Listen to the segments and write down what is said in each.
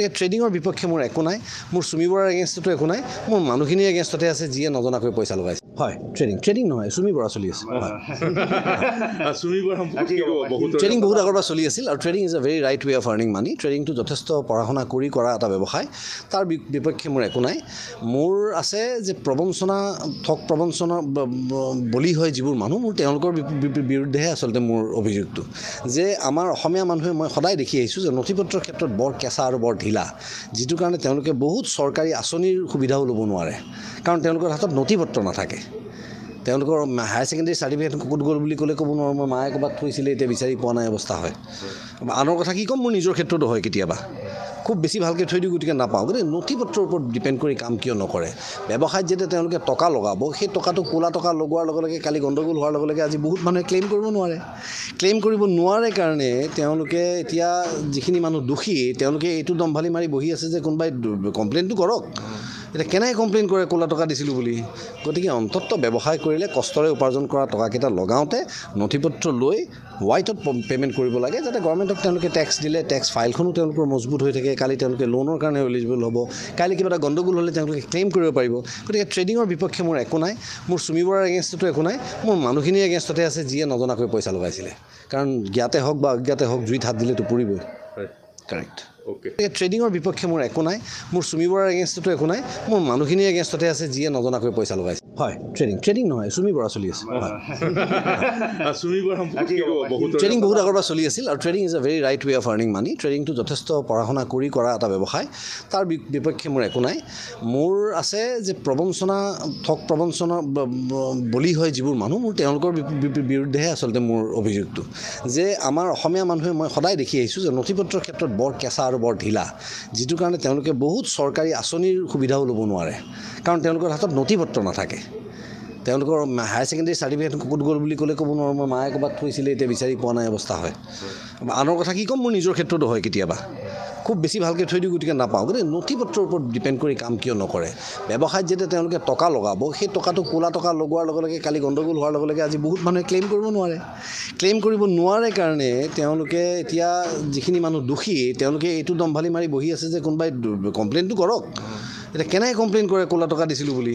গতিকে ট্ৰেডিঙৰ বিপক্ষে মোৰ একো নাই মোৰ চুমি বৰাৰ এগেইনষ্টতো একো নাই মোৰ মানুহখিনিৰ এগেইনষ্টতে আছে যিয়ে নজনাকৈ পইচা লগাইছে হয় ট্ৰেডিং ট্ৰেডিং নহয় চুমি বৰা চলি আছে ট্ৰেডিং বহুত আগৰ পৰা চলি আছিল আৰু trading is a very right way of earning money ট্ৰেডিংটো যথেষ্ট পঢ়া শুনা কৰি কৰা এটা ব্যৱসায় তাৰ বিপক্ষে মোৰ একো নাই মোৰ আছে যে প্ৰবঞ্চনা ঠগ প্ৰবঞ্চনা বলি হয় যিবোৰ মানুহ মোৰ তেওঁলোকৰ বিৰুদ্ধেহে আচলতে মোৰ অভিযোগটো যে আমাৰ অসমীয়া মানুহে মই সদায় দেখি আহিছোঁ যে নথি পত্ৰৰ ক্ষেত্ৰত বৰ কেঁচা আৰু বৰ ধীৰ মহিলা যিটো কাৰণে তেওঁলোকে বহুত চৰকাৰী আঁচনিৰ সুবিধাও ল'ব নোৱাৰে কাৰণ তেওঁলোকৰ হাতত নথি পত্ৰ নাথাকে তেওঁলোকৰ হায়াৰ ছেকেণ্ডেৰী চাৰ্টিফিকেট ক'ত গ'ল বুলি ক'লে ক'ব নোৱাৰোঁ মই মায়ে ক'ৰবাত থৈছিলে এতিয়া বিচাৰি পোৱা নাই অৱস্থা হয় আনৰ কথা কি ক'ম মোৰ নিজৰ ক্ষেত্ৰতো হয় কেতিয়াবা খুব বেছি ভালকে থৈ দিওঁ গতিকে নাপাওঁ গতিকে নথি পত্ৰৰ ওপৰত ডিপেণ্ড কৰি কাম কিয় নকৰে ব্যৱসায়ত যেতিয়া তেওঁলোকে টকা লগাব সেই টকাটো ক'লা টকা লগোৱাৰ লগে লগে কালি গণ্ডগোল হোৱাৰ লগে লগে আজি বহুত মানুহে ক্লেইম কৰিব নোৱাৰে ক্লেইম কৰিব নোৱাৰে কাৰণে তেওঁলোকে এতিয়া যিখিনি মানুহ দোষী তেওঁলোকে এইটো দম্ভালি মাৰি বহি আছে যে কোনোবাই কমপ্লেইনটো কৰক এতিয়া কেনেকৈ কমপ্লেইন কৰে ক'লা টকা দিছিলোঁ বুলি গতিকে অন্ততঃ ব্যৱসায় কৰিলে কষ্টৰে উপাৰ্জন কৰা টকাকেইটা লগাওঁতে নথি পত্ৰ লৈ হোৱাইটত পে'মেণ্ট কৰিব লাগে যাতে গভৰ্ণমেণ্টক তেওঁলোকে টেক্স দিলে টেক্স ফাইলখনো তেওঁলোকৰ মজবুত হৈ থাকে কালি তেওঁলোকে লোনৰ কাৰণে এলিজিবল হ'ব কাইলৈ কিবা এটা গণ্ডগোল হ'লে তেওঁলোকে ক্লেইম কৰিব পাৰিব গতিকে ট্ৰেডিঙৰ বিপক্ষে মোৰ একো নাই মোৰ চুমি বৰাৰ এগেইনষ্টতো একো নাই মোৰ মানুহখিনিৰ এগেইনষ্টতে আছে যিয়ে নজনাকৈ পইচা লগাইছিলে কাৰণ জ্ঞাতে হওক বা অজ্ঞাতে হওক জুইত হাত দিলেতো পৰিবই কাৰেক্ট ওকে ট্ৰেডিঙৰ বিপক্ষে মোৰ একো নাই মোৰ চুমি বৰাৰ এগেইনষ্টতো একো নাই মোৰ মানুহখিনিৰ এগেইনষ্টতে আছে যিয়ে নজনাকৈ পইচা লগাইছে হয় ট্ৰেডিং ট্ৰেডিং নহয় চুমি পৰা চলি আছিল ট্ৰেডিং বহুত আগৰ পৰা চলি আছিল আৰু trading is a very right way of earning money ট্ৰেডিংটো যথেষ্ট পঢ়া শুনা কৰি কৰা এটা ব্যৱসায় তাৰ বিপক্ষে মোৰ একো নাই মোৰ আছে যে প্ৰবঞ্চনা ঠগ প্ৰবঞ্চনা বলি হয় যিবোৰ মানুহ মোৰ তেওঁলোকৰ বিৰুদ্ধেহে আচলতে মোৰ অভিযোগটো যে আমাৰ অসমীয়া মানুহে মই সদায় দেখি আহিছোঁ যে নথি পত্ৰৰ ক্ষেত্ৰত বৰ কেঁচা আৰু বৰ ঢিলা যিটো কাৰণে তেওঁলোকে বহুত চৰকাৰী আঁচনিৰ সুবিধাও ল'ব নোৱাৰে কাৰণ তেওঁলোকৰ হাতত নথি পত্ৰ নাথাকে তেওঁলোকৰ হায়াৰ ছেকেণ্ডেৰী চাৰ্টিফিকেট ক'ত গ'ল বুলি ক'লে ক'ব নোৱাৰোঁ মই মায়ে ক'ৰবাত থৈছিলে এতিয়া বিচাৰি পোৱা নাই অৱস্থা হয় আনৰ কথা কি ক'ম মোৰ নিজৰ ক্ষেত্ৰতো হয় কেতিয়াবা খুব বেছি ভালকৈ থৈ দিওঁ গতিকে নাপাওঁ গতিকে নথি পত্ৰৰ ওপৰত ডিপেণ্ড কৰি কাম কিয় নকৰে ব্যৱসায়ত যেতিয়া তেওঁলোকে টকা লগাব সেই টকাটো ক'লা টকা লগোৱাৰ লগে লগে কালি গণ্ডগোল হোৱাৰ লগে লগে আজি বহুত মানুহে ক্লেইম কৰিব নোৱাৰে ক্লেইম কৰিব নোৱাৰে কাৰণে তেওঁলোকে এতিয়া যিখিনি মানুহ দোষী তেওঁলোকে এইটো দম্ভালি মাৰি বহি আছে যে কোনোবাই কমপ্লেইনটো কৰক এতিয়া কেনেকৈ কমপ্লেইন কৰে ক'লা টকা দিছিলোঁ বুলি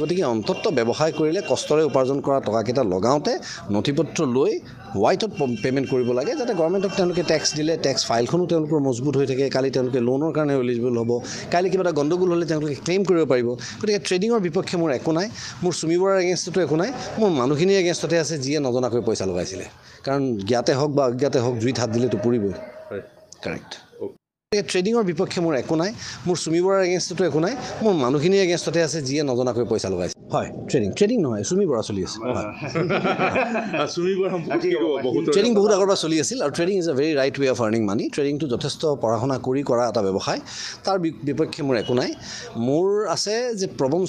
গতিকে অন্ততঃ ব্যৱসায় কৰিলে কষ্টৰে উপাৰ্জন কৰা টকাকেইটা লগাওঁতে নথি পত্ৰ লৈ হোৱাইটত পে'মেণ্ট কৰিব লাগে যাতে গভৰ্ণমেণ্টক তেওঁলোকে টেক্স দিলে টেক্স ফাইলখনো তেওঁলোকৰ মজবুত হৈ থাকে কালি তেওঁলোকে লোনৰ কাৰণে এলিজিবল হ'ব কাইলৈ কিবা এটা গণ্ডগোল হ'লে তেওঁলোকে ক্লেইম কৰিব পাৰিব গতিকে ট্ৰেডিঙৰ বিপক্ষে মোৰ একো নাই মোৰ চুমি বৰাৰ এগেইনষ্টতো একো নাই মোৰ মানুহখিনিৰ এগেইনষ্টতে আছে যিয়ে নজনাকৈ পইচা লগাইছিলে কাৰণ জ্ঞাতে হওক বা অজ্ঞাতে হওক জুইত হাত দিলেতো পৰিবই কাৰেক্ট গতিকে ট্ৰেডিঙৰ বিপক্ষে মোৰ একো নাই মোৰ চুমি বৰাৰ এগেইনষ্টতো একো নাই মোৰ মানুহখিনিৰ এগেইনষ্টতে আছে যিয়ে নজনাকৈ পইচা লগাইছে হয় ট্ৰেডিং ট্ৰেডিং নহয় চুমি বৰা চলি আছে ট্ৰেডিং বহুত আগৰ পৰা চলি আছিল আৰু trading is a very right way of earning money ট্ৰেডিংটো যথেষ্ট পঢ়া শুনা কৰি কৰা এটা ব্যৱসায় তাৰ বিপক্ষে মোৰ একো নাই মোৰ আছে যে প্ৰবঞ্চ